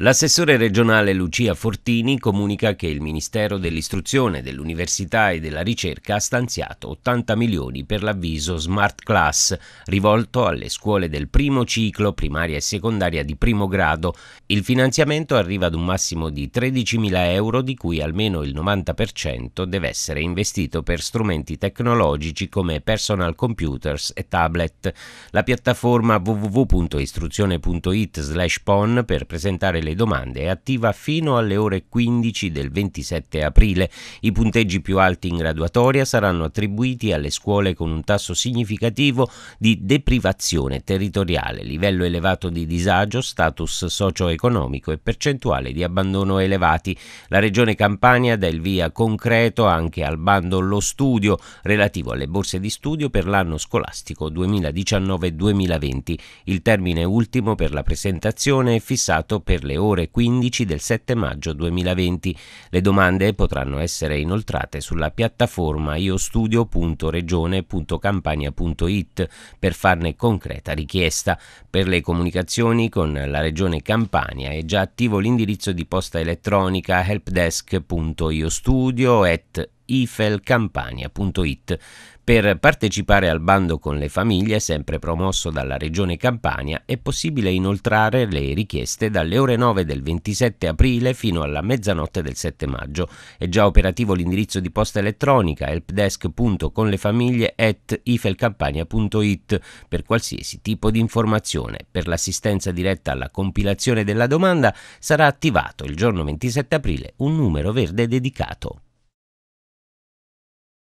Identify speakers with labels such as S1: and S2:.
S1: L'assessore regionale Lucia Fortini comunica che il Ministero dell'Istruzione, dell'Università e della Ricerca ha stanziato 80 milioni per l'avviso Smart Class rivolto alle scuole del primo ciclo, primaria e secondaria di primo grado. Il finanziamento arriva ad un massimo di mila euro di cui almeno il 90% deve essere investito per strumenti tecnologici come personal computers e tablet. La piattaforma www.istruzione.it/pon per presentare le domande è attiva fino alle ore 15 del 27 aprile. I punteggi più alti in graduatoria saranno attribuiti alle scuole con un tasso significativo di deprivazione territoriale, livello elevato di disagio, status socio-economico e percentuale di abbandono elevati. La Regione Campania dà il via concreto anche al bando Lo Studio relativo alle borse di studio per l'anno scolastico 2019-2020. Il termine ultimo per la presentazione è fissato per le alle ore 15 del 7 maggio 2020. Le domande potranno essere inoltrate sulla piattaforma iostudio.regione.campania.it per farne concreta richiesta. Per le comunicazioni con la Regione Campania è già attivo l'indirizzo di posta elettronica helpdesk.iostudio.it ifelcampania.it per partecipare al bando con le famiglie, sempre promosso dalla Regione Campania, è possibile inoltrare le richieste dalle ore 9 del 27 aprile fino alla mezzanotte del 7 maggio. È già operativo l'indirizzo di posta elettronica helpdesk.conlefamiglie.ifelcampania.it per qualsiasi tipo di informazione. Per l'assistenza diretta alla compilazione della domanda sarà attivato il giorno 27 aprile un numero verde dedicato.